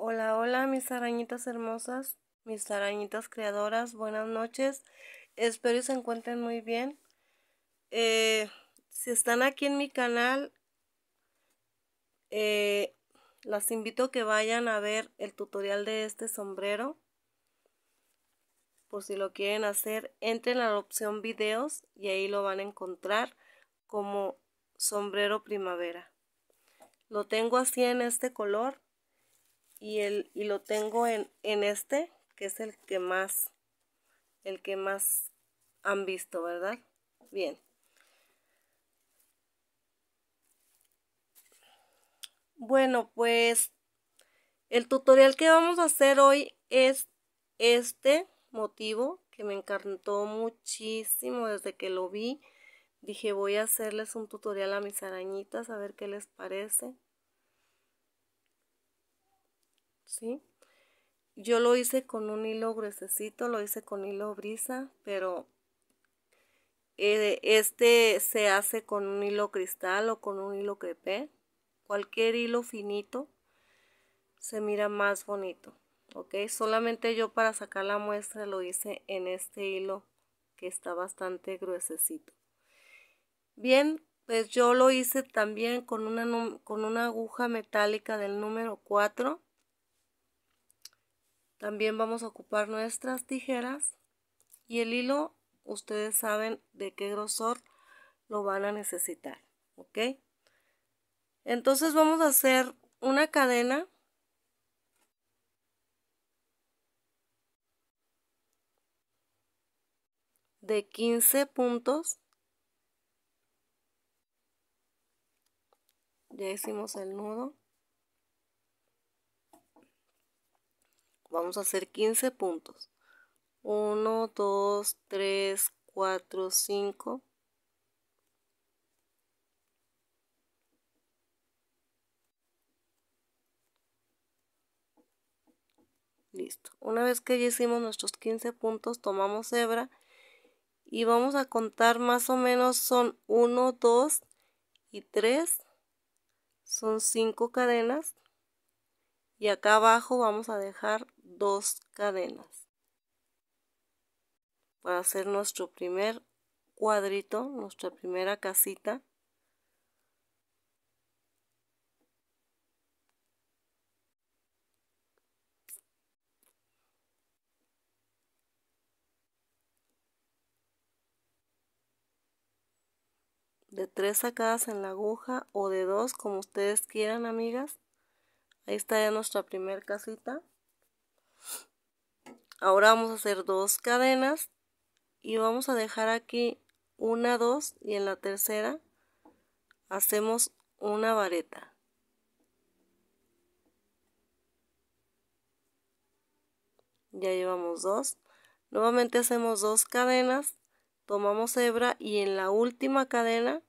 Hola, hola mis arañitas hermosas, mis arañitas creadoras, buenas noches. Espero que se encuentren muy bien. Eh, si están aquí en mi canal, eh, las invito a que vayan a ver el tutorial de este sombrero. Por si lo quieren hacer, entren a la opción videos y ahí lo van a encontrar como sombrero primavera. Lo tengo así en este color y, el, y lo tengo en, en este, que es el que más, el que más han visto, ¿verdad? Bien. Bueno, pues el tutorial que vamos a hacer hoy es este motivo que me encantó muchísimo desde que lo vi. Dije voy a hacerles un tutorial a mis arañitas a ver qué les parece. Yo lo hice con un hilo gruesecito, lo hice con hilo brisa, pero eh, este se hace con un hilo cristal o con un hilo crepé. Cualquier hilo finito se mira más bonito, ¿ok? Solamente yo para sacar la muestra lo hice en este hilo que está bastante gruesecito. Bien, pues yo lo hice también con una, con una aguja metálica del número 4 también vamos a ocupar nuestras tijeras y el hilo, ustedes saben de qué grosor lo van a necesitar, ¿ok? Entonces vamos a hacer una cadena. de 15 puntos. Ya hicimos el nudo. Vamos a hacer 15 puntos. 1, 2, 3, 4, 5. Listo. Una vez que ya hicimos nuestros 15 puntos, tomamos hebra y vamos a contar más o menos son 1, 2 y 3. Son 5 cadenas y acá abajo vamos a dejar dos cadenas para hacer nuestro primer cuadrito, nuestra primera casita de tres sacadas en la aguja o de dos como ustedes quieran amigas Ahí está ya nuestra primer casita. Ahora vamos a hacer dos cadenas y vamos a dejar aquí una, dos y en la tercera hacemos una vareta. Ya llevamos dos. Nuevamente hacemos dos cadenas, tomamos hebra y en la última cadena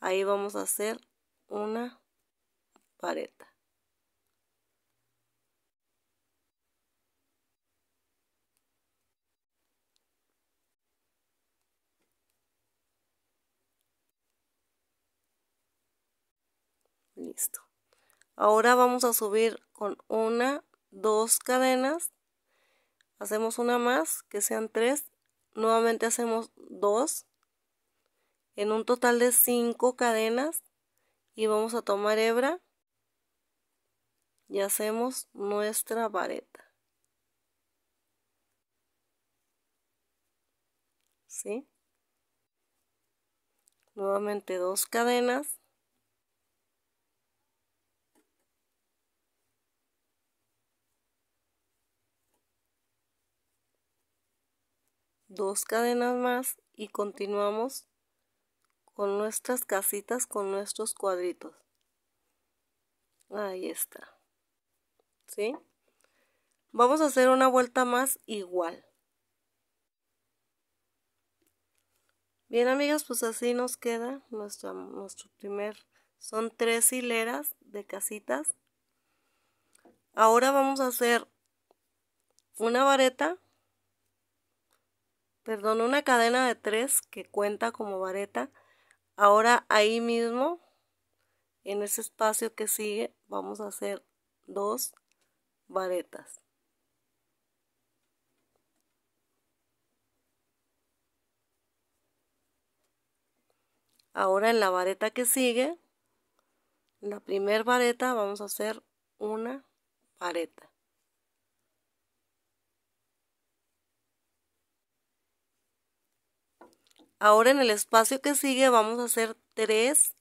ahí vamos a hacer una vareta. ahora vamos a subir con una dos cadenas hacemos una más que sean tres nuevamente hacemos dos en un total de cinco cadenas y vamos a tomar hebra y hacemos nuestra vareta Nuevamente dos cadenas dos cadenas más y continuamos con nuestras casitas con nuestros cuadritos ahí está ¿sí? vamos a hacer una vuelta más igual bien amigas pues así nos queda nuestro primer son tres hileras de casitas ahora vamos a hacer una vareta perdón, una cadena de tres que cuenta como vareta. Ahora ahí mismo, en ese espacio que sigue, vamos a hacer dos varetas. Ahora en la vareta que sigue, la primer vareta vamos a hacer una vareta. Ahora en el espacio que sigue vamos a hacer tres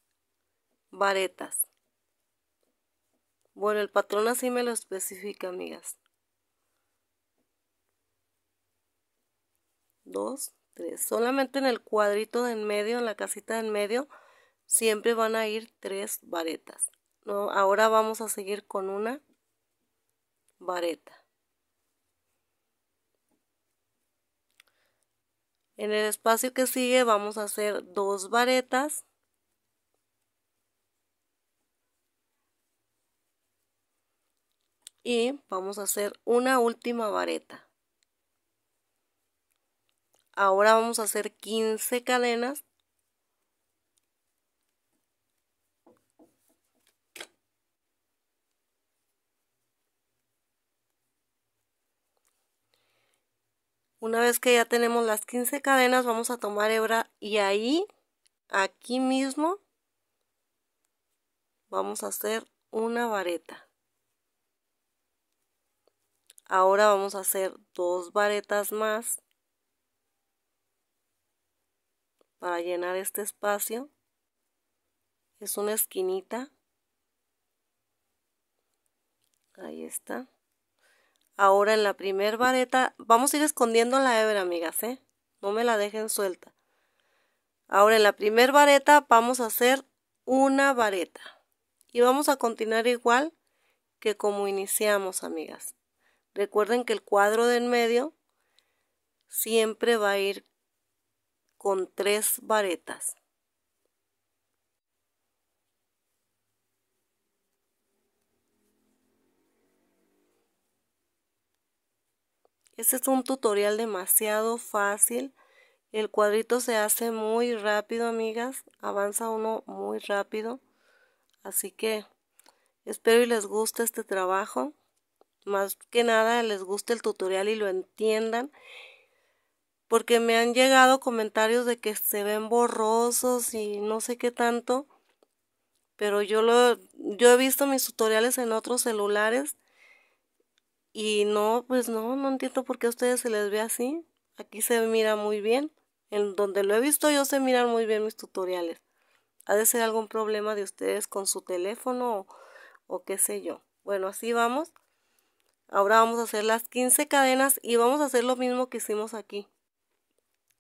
varetas. Bueno, el patrón así me lo especifica, amigas. Dos, tres. Solamente en el cuadrito de en medio, en la casita de en medio, siempre van a ir tres varetas. Ahora vamos a seguir con una vareta. En el espacio que sigue vamos a hacer dos varetas. Y vamos a hacer una última vareta. Ahora vamos a hacer 15 cadenas Una vez que ya tenemos las 15 cadenas, vamos a tomar hebra y ahí, aquí mismo, vamos a hacer una vareta. Ahora vamos a hacer dos varetas más para llenar este espacio. Es una esquinita. Ahí está. Ahora en la primer vareta vamos a ir escondiendo la hebra, amigas, ¿eh? No me la dejen suelta. Ahora en la primer vareta vamos a hacer una vareta. Y vamos a continuar igual que como iniciamos, amigas. Recuerden que el cuadro del medio siempre va a ir con tres varetas. Este es un tutorial demasiado fácil. El cuadrito se hace muy rápido, amigas. Avanza uno muy rápido. Así que espero y les guste este trabajo. Más que nada les guste el tutorial y lo entiendan. Porque me han llegado comentarios de que se ven borrosos y no sé qué tanto. Pero yo, lo, yo he visto mis tutoriales en otros celulares y no, pues no, no entiendo por qué a ustedes se les ve así. Aquí se mira muy bien. En donde lo he visto yo se miran muy bien mis tutoriales. Ha de ser algún problema de ustedes con su teléfono o, qué sé yo. Bueno, así vamos. Ahora vamos a hacer las 15 cadenas y vamos a hacer lo mismo que hicimos aquí.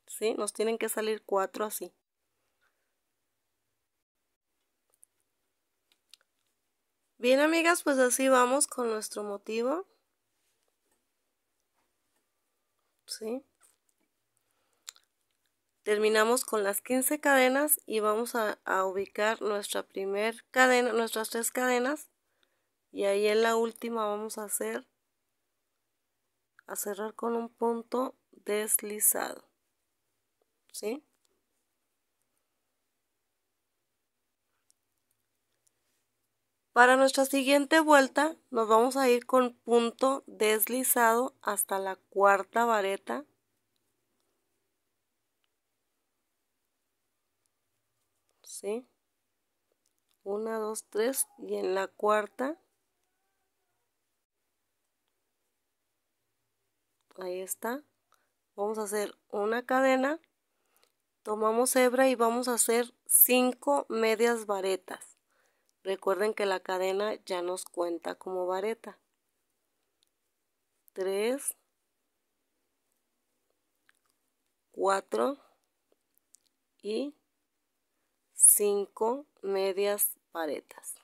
¿Sí? Nos tienen que salir 4 así. Bien amigas, pues así vamos con nuestro motivo. terminamos con las 15 cadenas y vamos a, ubicar nuestra primer cadena nuestras tres cadenas y ahí en la última vamos a hacer a cerrar con un punto deslizado ¿sí? Para nuestra siguiente vuelta nos vamos a ir con punto deslizado hasta la cuarta vareta. ¿Sí? Una, dos, tres y en la cuarta. Ahí está. Vamos a hacer una cadena tomamos hebra y vamos a hacer cinco medias varetas Recuerden que la cadena ya nos cuenta como vareta. 3, 4 y 5 medias varetas.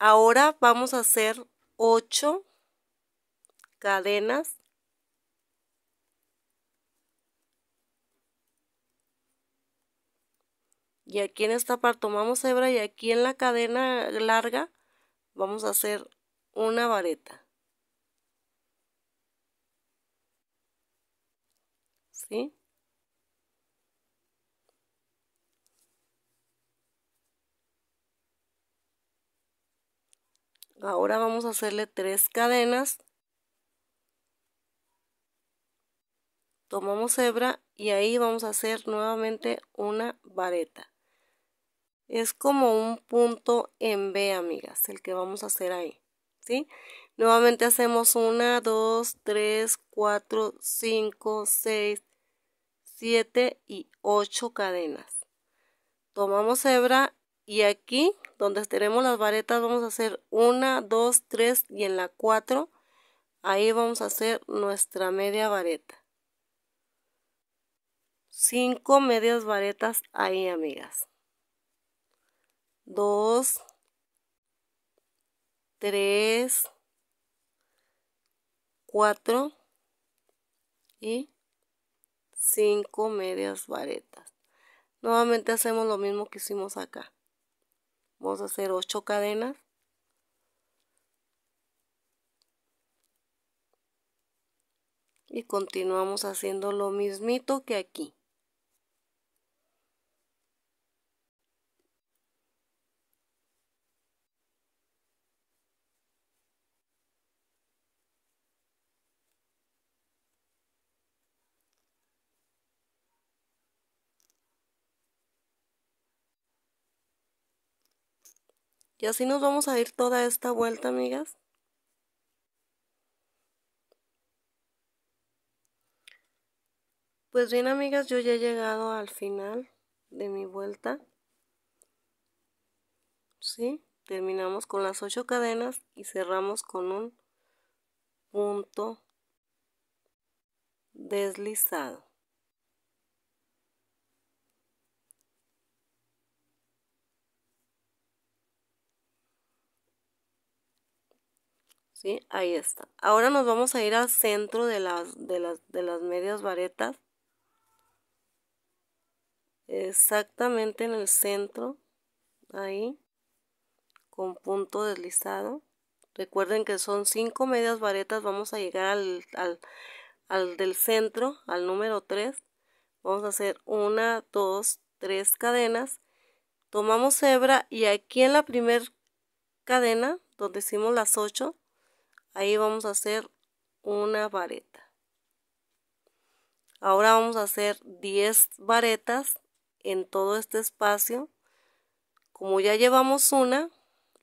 Ahora vamos a hacer 8 cadenas y aquí en esta parte tomamos hebra y aquí en la cadena larga vamos a hacer una vareta ¿sí? ahora vamos a hacerle tres cadenas tomamos hebra y ahí vamos a hacer nuevamente una vareta es como un punto en B, amigas, el que vamos a hacer ahí. ¿Sí? Nuevamente hacemos 1, 2, 3, 4, 5, 6, 7 y 8 cadenas. Tomamos hebra y aquí donde tenemos las varetas vamos a hacer 1, 2, 3 y en la 4 ahí vamos a hacer nuestra media vareta. 5 medias varetas ahí amigas. 2, 3, 4 y 5 medias varetas. Nuevamente hacemos lo mismo que hicimos acá. Vamos a hacer ocho cadenas. Y continuamos haciendo lo mismito que aquí. Y así nos vamos a ir toda esta vuelta, amigas. Pues bien, amigas, yo ya he llegado al final de mi vuelta. ¿Sí? Terminamos con las ocho cadenas y cerramos con un punto deslizado. Ahí está. Ahora nos vamos a ir al centro de las, de las, de las medias varetas. Exactamente en el centro, ahí, con punto deslizado. Recuerden que son cinco medias varetas, vamos a llegar al, del centro, al número 3. Vamos a hacer una, dos, tres cadenas. Tomamos hebra y aquí en la primera cadena, donde hicimos las 8, ahí vamos a hacer una vareta ahora vamos a hacer 10 varetas en todo este espacio como ya llevamos una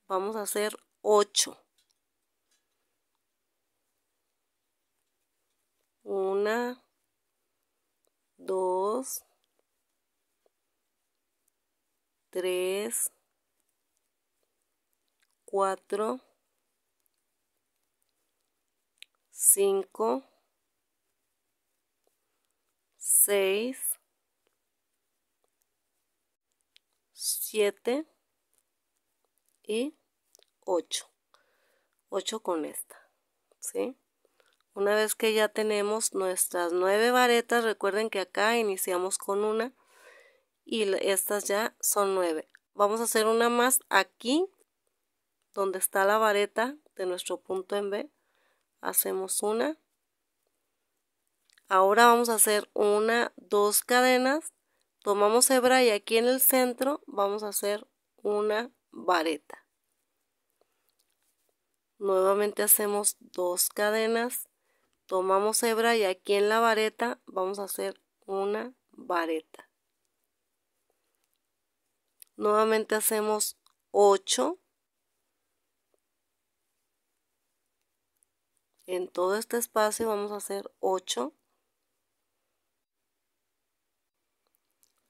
vamos a hacer 8 una dos tres cuatro 5, 6, 7 y 8. 8 con esta. Una vez que ya tenemos nuestras 9 varetas, recuerden que acá iniciamos con una y estas ya son 9. Vamos a hacer una más aquí donde está la vareta de nuestro punto en B hacemos una ahora vamos a hacer una dos cadenas tomamos hebra y aquí en el centro vamos a hacer una vareta nuevamente hacemos dos cadenas tomamos hebra y aquí en la vareta vamos a hacer una vareta nuevamente hacemos 8 En todo este espacio vamos a hacer 8.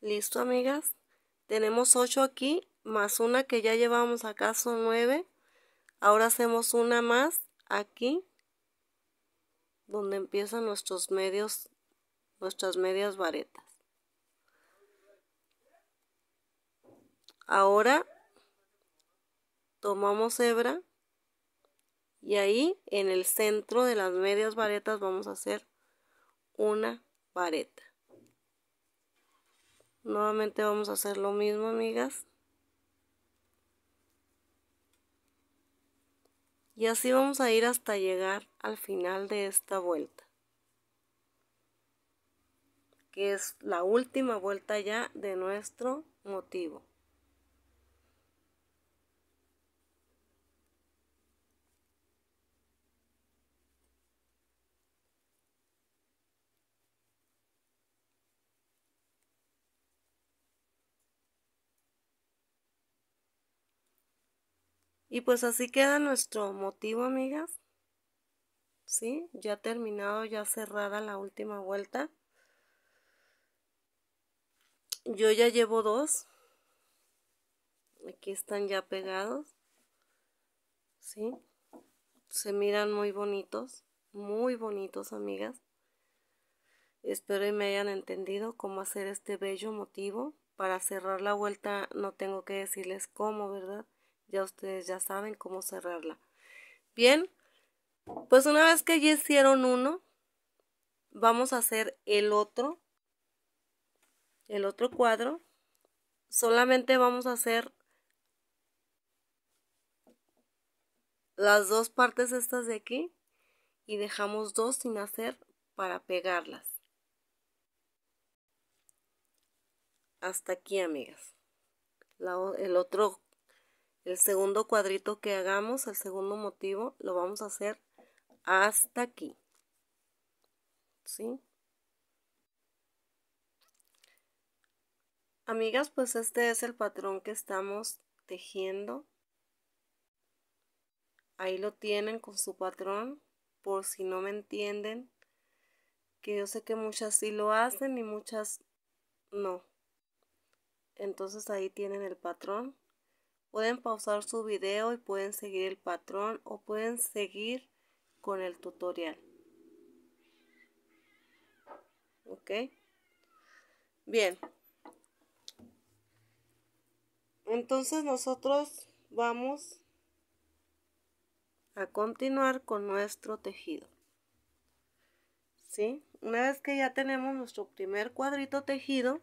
Listo, amigas. Tenemos 8 aquí, más una que ya llevamos acá son 9. Ahora hacemos una más aquí, donde empiezan nuestros medios, nuestras medias varetas. Ahora tomamos hebra y ahí en el centro de las medias varetas vamos a hacer una vareta nuevamente vamos a hacer lo mismo amigas y así vamos a ir hasta llegar al final de esta vuelta que es la última vuelta ya de nuestro motivo Y pues así queda nuestro motivo, amigas. ¿Sí? Ya terminado, ya cerrada la última vuelta. Yo ya llevo dos. Aquí están ya pegados. ¿Sí? Se miran muy bonitos. Muy bonitos, amigas. Espero y me hayan entendido cómo hacer este bello motivo. Para cerrar la vuelta no tengo que decirles cómo, ¿verdad? Ya ustedes ya saben cómo cerrarla. Bien, pues una vez que ya hicieron uno, vamos a hacer el otro, el otro cuadro. Solamente vamos a hacer las dos partes estas de aquí y dejamos dos sin hacer para pegarlas. Hasta aquí, amigas. el otro el segundo cuadrito que hagamos, el segundo motivo, lo vamos a hacer hasta aquí. ¿Sí? Amigas, pues este es el patrón que estamos tejiendo. Ahí lo tienen con su patrón, por si no me entienden, que yo sé que muchas sí lo hacen y muchas no. Entonces ahí tienen el patrón. Pueden pausar su video y pueden seguir el patrón o pueden seguir con el tutorial. ¿Ok? Bien. Entonces nosotros vamos a continuar con nuestro tejido. ¿Sí? Una vez que ya tenemos nuestro primer cuadrito tejido,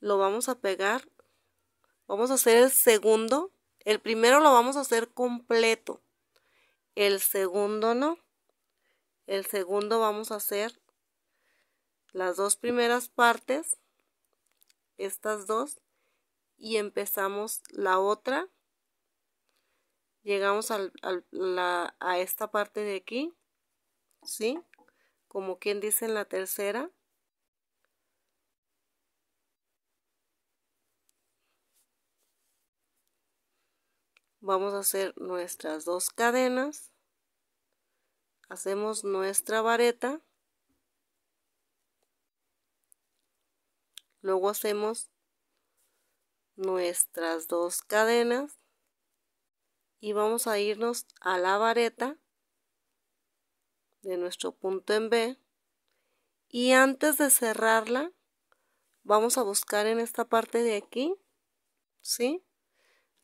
lo vamos a pegar Vamos a hacer el segundo. El primero lo vamos a hacer completo. El segundo no. El segundo vamos a hacer las dos primeras partes. Estas dos. Y empezamos la otra. Llegamos a esta parte de aquí. ¿Sí? Como quien dice en la tercera. vamos a hacer nuestras dos cadenas hacemos nuestra vareta luego hacemos nuestras dos cadenas y vamos a irnos a la vareta de nuestro punto en B y antes de cerrarla vamos a buscar en esta parte de aquí ¿sí?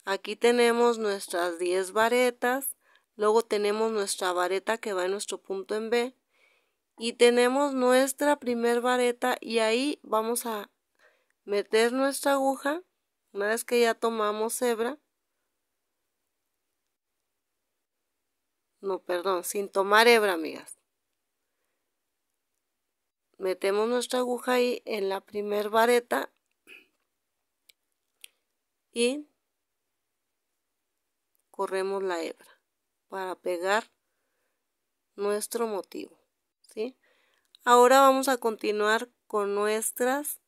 Aquí tenemos nuestras 10 varetas, luego tenemos nuestra vareta que va en nuestro punto en B y tenemos nuestra primer vareta y ahí vamos a meter nuestra aguja una vez que ya tomamos hebra no perdón sin tomar hebra amigas metemos nuestra aguja ahí en la primer vareta y corremos la hebra para pegar nuestro motivo. ¿sí? Ahora vamos a continuar con nuestras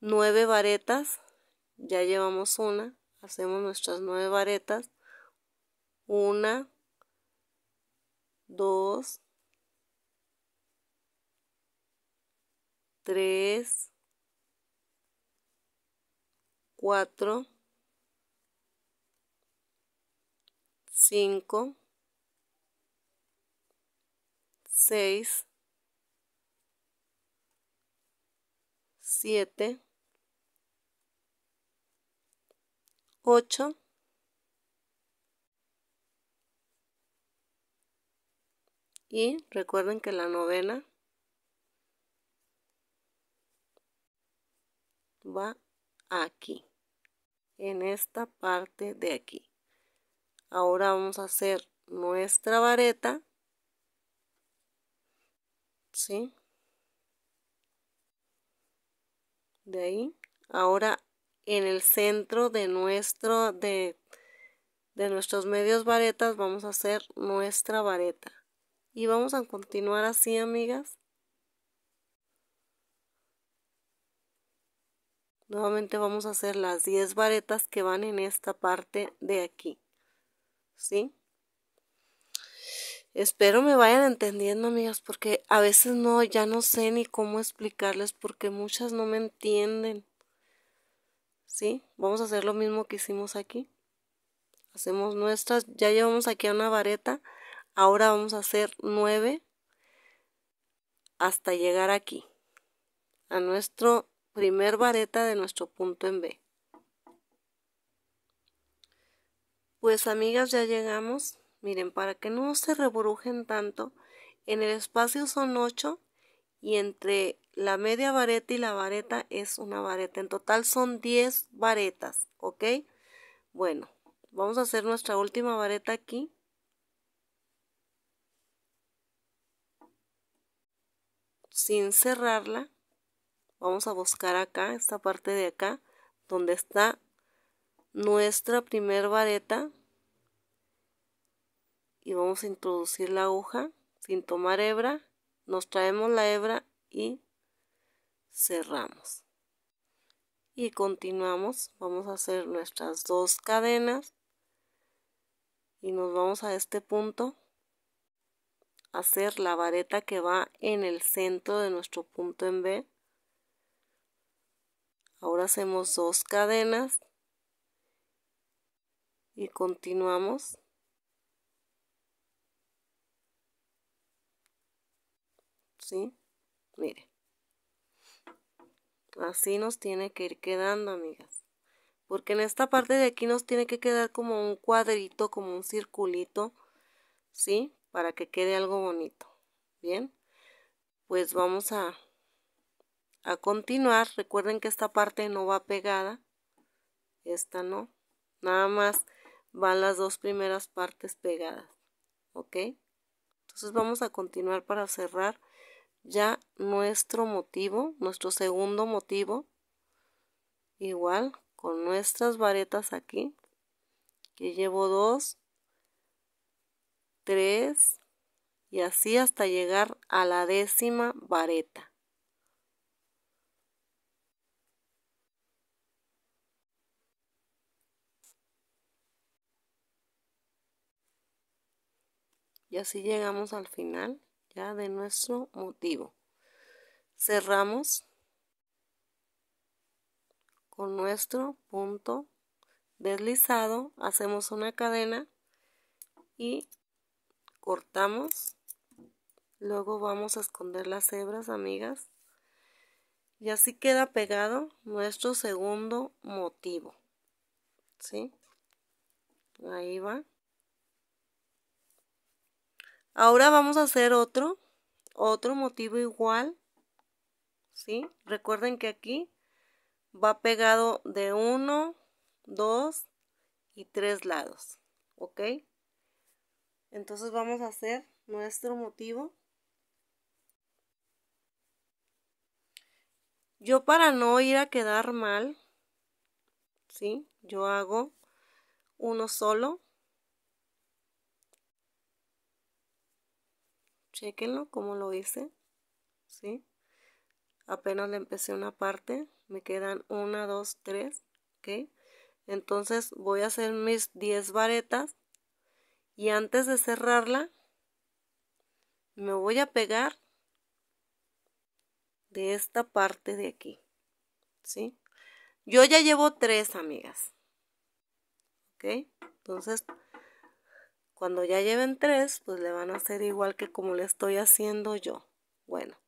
nueve varetas. Ya llevamos una. Hacemos nuestras nueve varetas. Una, dos, tres, cuatro, 5, 6, 7, 8, y recuerden que la novena va aquí, en esta parte de aquí. Ahora vamos a hacer nuestra vareta. ¿Sí? De ahí. Ahora en el centro de nuestro de, de nuestros medios varetas vamos a hacer nuestra vareta. Y vamos a continuar así, amigas. Nuevamente vamos a hacer las 10 varetas que van en esta parte de aquí. ¿sí? Espero me vayan entendiendo, amigas, porque a veces no, ya no sé ni cómo explicarles porque muchas no me entienden. ¿Sí? Vamos a hacer lo mismo que hicimos aquí. Hacemos nuestras, ya llevamos aquí a una vareta, ahora vamos a hacer nueve hasta llegar aquí, a nuestro primer vareta de nuestro punto en B. Pues amigas, ya llegamos. Miren, para que no se reburujen tanto, en el espacio son 8 y entre la media vareta y la vareta es una vareta. En total son 10 varetas, ¿ok? Bueno, vamos a hacer nuestra última vareta aquí. Sin cerrarla, vamos a buscar acá, esta parte de acá, donde está nuestra primer vareta y vamos a introducir la aguja sin tomar hebra, nos traemos la hebra y cerramos. Y continuamos, vamos a hacer nuestras dos cadenas y nos vamos a este punto a hacer la vareta que va en el centro de nuestro punto en B. Ahora hacemos dos cadenas y continuamos. ¿Sí? Mire. Así nos tiene que ir quedando, amigas. Porque en esta parte de aquí nos tiene que quedar como un cuadrito, como un circulito, ¿sí? Para que quede algo bonito. Bien, pues vamos a, a continuar. Recuerden que esta parte no va pegada. Esta no. Nada más van las dos primeras partes pegadas ok entonces vamos a continuar para cerrar ya nuestro motivo nuestro segundo motivo igual con nuestras varetas aquí que llevo dos tres y así hasta llegar a la décima vareta Y así llegamos al final ya de nuestro motivo. Cerramos con nuestro punto deslizado, hacemos una cadena y cortamos. Luego vamos a esconder las hebras, amigas. Y así queda pegado nuestro segundo motivo. ¿Sí? Ahí va. Ahora vamos a hacer otro, otro motivo igual, ¿sí? Recuerden que aquí va pegado de uno, dos y tres lados, ¿ok? Entonces vamos a hacer nuestro motivo. Yo para no ir a quedar mal, ¿sí? Yo hago uno solo Chequenlo como lo hice. ¿Sí? Apenas le empecé una parte. Me quedan una, dos, tres. ¿Ok? Entonces voy a hacer mis 10 varetas. Y antes de cerrarla, me voy a pegar de esta parte de aquí. ¿Sí? Yo ya llevo tres, amigas. ¿Ok? Entonces, cuando ya lleven tres, pues le van a hacer igual que como le estoy haciendo yo. Bueno,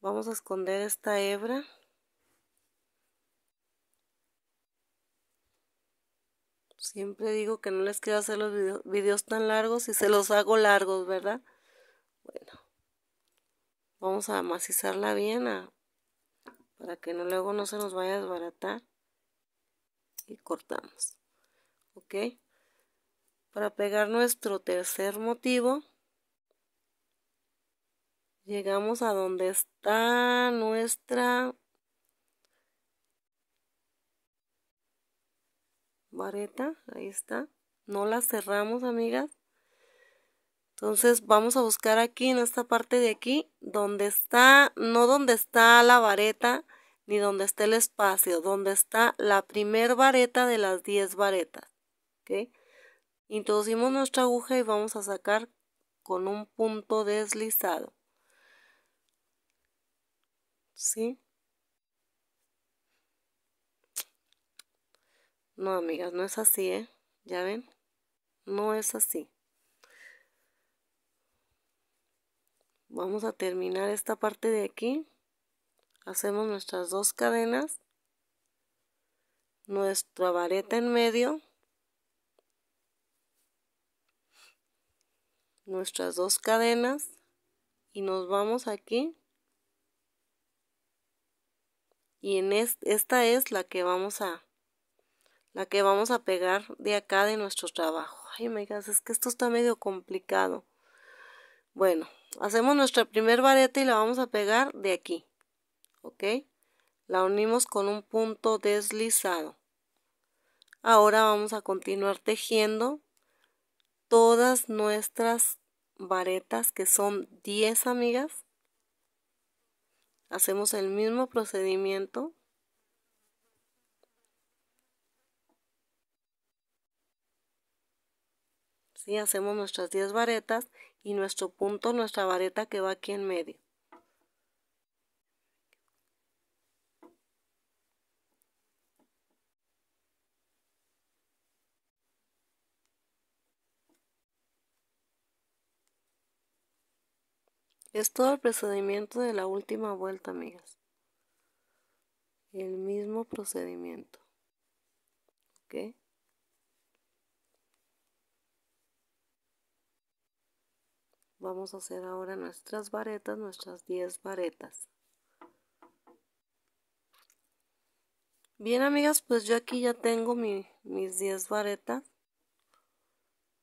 vamos a esconder esta hebra. Siempre digo que no les quiero hacer los videos tan largos y se los hago largos, ¿verdad? Bueno, vamos a macizarla bien a, para que no, luego no se nos vaya a desbaratar. Y cortamos. ¿Ok? Para pegar nuestro tercer motivo, llegamos a donde está nuestra vareta, ahí está. No la cerramos, amigas. Entonces vamos a buscar aquí, en esta parte de aquí, donde está, no donde está la vareta, ni donde está el espacio, donde está la primer vareta de las 10 varetas. Introducimos nuestra aguja y vamos a sacar con un punto deslizado. ¿Sí? No, amigas, no es así, ¿eh? ¿Ya ven? No es así. Vamos a terminar esta parte de aquí. Hacemos nuestras dos cadenas. Nuestra vareta en medio. nuestras dos cadenas y nos vamos aquí y en esta es la que vamos a la que vamos a pegar de acá de nuestro trabajo ay amigas es que esto está medio complicado bueno hacemos nuestra primer vareta y la vamos a pegar de aquí ok la unimos con un punto deslizado ahora vamos a continuar tejiendo todas nuestras varetas que son 10 amigas hacemos el mismo procedimiento si hacemos nuestras 10 varetas y nuestro punto nuestra vareta que va aquí en medio Es todo el procedimiento de la última vuelta, amigas. El mismo procedimiento. ¿Ok? Vamos a hacer ahora nuestras varetas, nuestras 10 varetas. Bien, amigas, pues yo aquí ya tengo mis 10 varetas.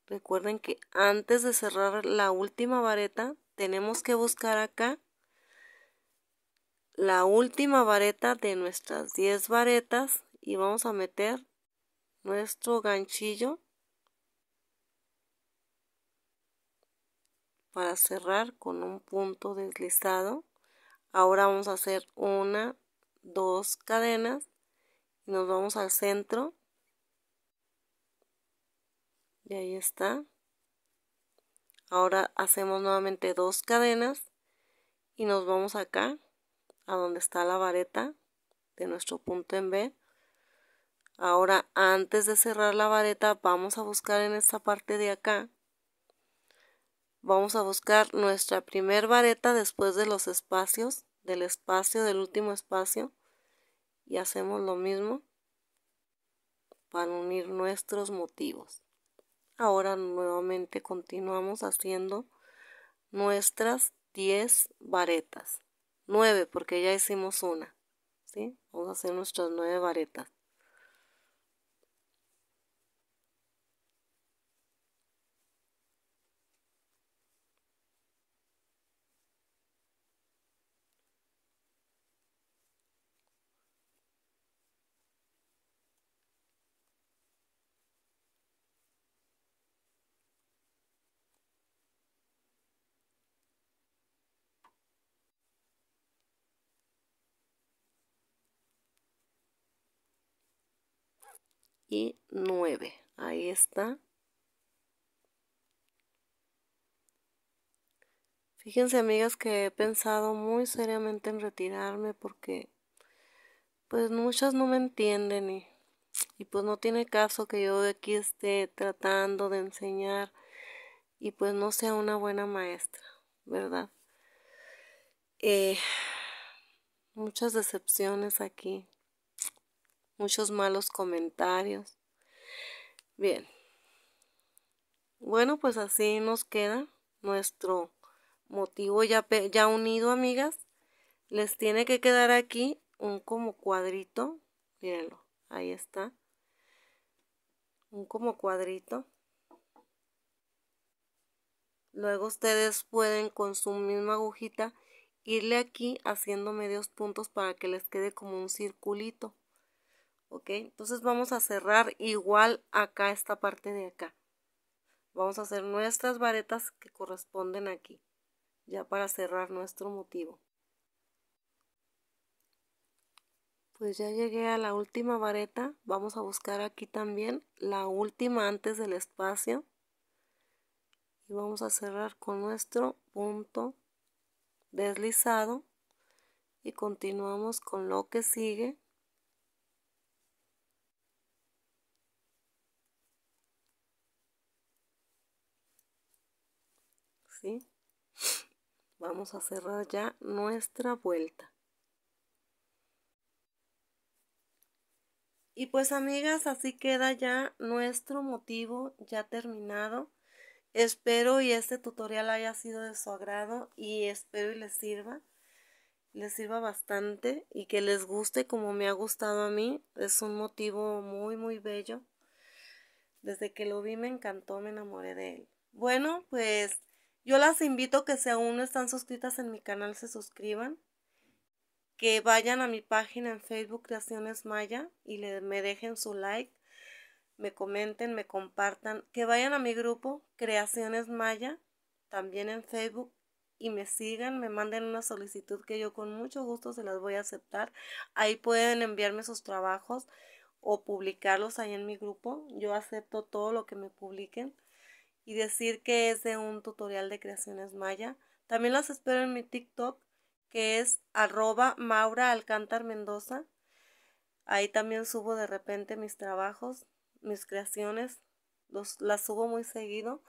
Recuerden que antes de cerrar la última vareta, tenemos que buscar acá la última vareta de nuestras 10 varetas y vamos a meter nuestro ganchillo para cerrar con un punto deslizado ahora vamos a hacer una dos cadenas y nos vamos al centro y ahí está Ahora hacemos nuevamente dos cadenas y nos vamos acá a donde está la vareta de nuestro punto en B. Ahora antes de cerrar la vareta vamos a buscar en esta parte de acá. Vamos a buscar nuestra primer vareta después de los espacios, del espacio, del último espacio. Y hacemos lo mismo para unir nuestros motivos. Ahora nuevamente continuamos haciendo nuestras 10 varetas. 9 porque ya hicimos una. ¿sí? Vamos a hacer nuestras 9 varetas. y 9. Ahí está. Fíjense amigas que he pensado muy seriamente en retirarme porque pues muchas no me entienden y, pues no tiene caso que yo aquí esté tratando de enseñar y pues no sea una buena maestra, ¿verdad? Eh, muchas decepciones aquí muchos malos comentarios. Bien. Bueno, pues así nos queda nuestro motivo ya, ya unido, amigas. Les tiene que quedar aquí un como cuadrito. Mírenlo, ahí está. Un como cuadrito. Luego ustedes pueden con su misma agujita irle aquí haciendo medios puntos para que les quede como un circulito entonces vamos a cerrar igual acá esta parte de acá vamos a hacer nuestras varetas que corresponden aquí ya para cerrar nuestro motivo pues ya llegué a la última vareta vamos a buscar aquí también la última antes del espacio y vamos a cerrar con nuestro punto deslizado y continuamos con lo que sigue Vamos a cerrar ya nuestra vuelta. Y pues amigas, así queda ya nuestro motivo ya terminado. Espero y este tutorial haya sido de su agrado y espero y les sirva. Les sirva bastante y que les guste como me ha gustado a mí. Es un motivo muy muy bello. Desde que lo vi me encantó, me enamoré de él. Bueno, pues yo las invito que si aún no están suscritas en mi canal, se suscriban. Que vayan a mi página en Facebook Creaciones Maya y me dejen su like, me comenten, me compartan. Que vayan a mi grupo Creaciones Maya, también en Facebook, y me sigan, me manden una solicitud que yo con mucho gusto se las voy a aceptar. Ahí pueden enviarme sus trabajos o publicarlos ahí en mi grupo. Yo acepto todo lo que me publiquen y decir que es de un tutorial de creaciones maya. También las espero en mi TikTok, que es arroba Maura Alcántar Mendoza. Ahí también subo de repente mis trabajos, mis creaciones, los, las subo muy seguido.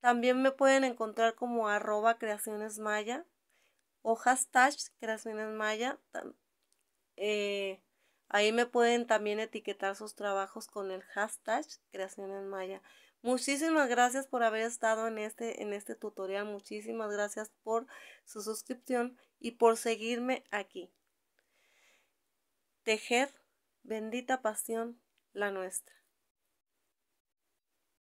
También me pueden encontrar como arroba creaciones maya o hashtag creaciones maya. Eh, ahí me pueden también etiquetar sus trabajos con el hashtag creaciones maya. Muchísimas gracias por haber estado en este, en este tutorial. Muchísimas gracias por su suscripción y por seguirme aquí. Tejer, bendita pasión, la nuestra.